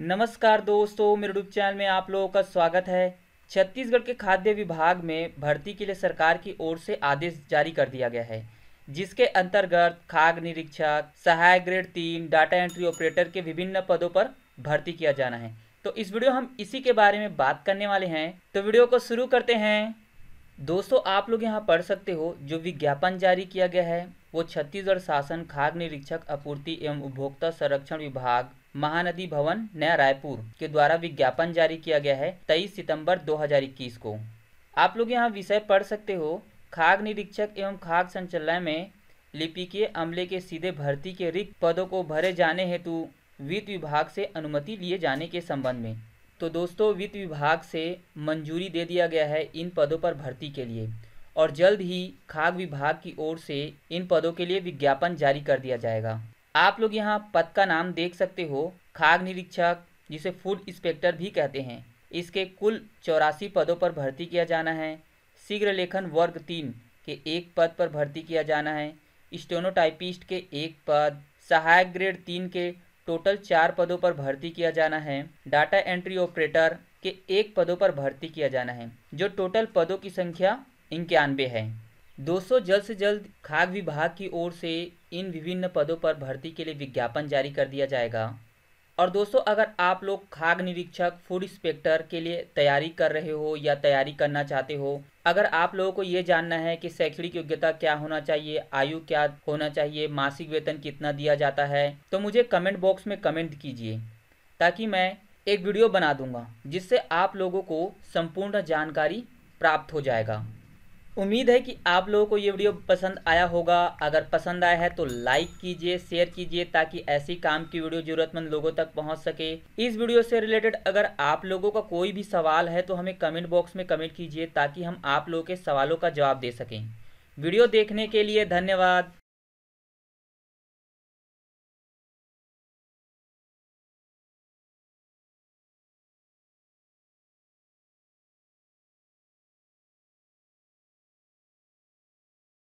नमस्कार दोस्तों मेरे यूट्यूब चैनल में आप लोगों का स्वागत है छत्तीसगढ़ के खाद्य विभाग में भर्ती के लिए सरकार की ओर से आदेश जारी कर दिया गया है जिसके अंतर्गत खाग निरीक्षक सहायक ग्रेड तीन डाटा एंट्री ऑपरेटर के विभिन्न पदों पर भर्ती किया जाना है तो इस वीडियो हम इसी के बारे में बात करने वाले हैं तो वीडियो को शुरू करते हैं दोस्तों आप लोग यहाँ पढ़ सकते हो जो विज्ञापन जारी किया गया है वो छत्तीसगढ़ शासन खाग निरीक्षक आपूर्ति एवं उपभोक्ता संरक्षण विभाग महानदी भवन नया रायपुर के द्वारा विज्ञापन जारी किया गया है तेईस सितम्बर दो को आप लोग यहाँ विषय पढ़ सकते हो खाग निरीक्षक एवं खाग संचालय में लिपिकीय अमले के सीधे भर्ती के रिक्त पदों को भरे जाने हेतु वित्त विभाग से अनुमति लिए जाने के संबंध में तो दोस्तों वित्त विभाग से मंजूरी दे दिया गया है इन पदों पर भर्ती के लिए और जल्द ही खाग विभाग की ओर से इन पदों के लिए विज्ञापन जारी कर दिया जाएगा आप लोग यहाँ पद का नाम देख सकते हो खाग निरीक्षक जिसे फूड इंस्पेक्टर भी कहते हैं इसके कुल चौरासी पदों पर भर्ती किया जाना है शीघ्र लेखन वर्ग तीन के एक पद पर भर्ती किया जाना है स्टोनोटाइपिस्ट के एक पद सहायक ग्रेड तीन के टोटल चार पदों पर भर्ती किया जाना है डाटा एंट्री ऑपरेटर के एक पदों पर भर्ती किया जाना है जो टोटल पदों की संख्या इक्यानवे है दोस्तों जल्द से जल्द खाद्य विभाग की ओर से इन विभिन्न पदों पर भर्ती के लिए विज्ञापन जारी कर दिया जाएगा और दोस्तों अगर आप लोग खाद निरीक्षक फूड इंस्पेक्टर के लिए तैयारी कर रहे हो या तैयारी करना चाहते हो अगर आप लोगों को ये जानना है कि शैक्षणिक योग्यता क्या होना चाहिए आयु क्या होना चाहिए मासिक वेतन कितना दिया जाता है तो मुझे कमेंट बॉक्स में कमेंट कीजिए ताकि मैं एक वीडियो बना दूंगा जिससे आप लोगों को संपूर्ण जानकारी प्राप्त हो जाएगा उम्मीद है कि आप लोगों को ये वीडियो पसंद आया होगा अगर पसंद आया है तो लाइक कीजिए शेयर कीजिए ताकि ऐसी काम की वीडियो जरूरतमंद लोगों तक पहुंच सके इस वीडियो से रिलेटेड अगर आप लोगों का कोई भी सवाल है तो हमें कमेंट बॉक्स में कमेंट कीजिए ताकि हम आप लोगों के सवालों का जवाब दे सकें वीडियो देखने के लिए धन्यवाद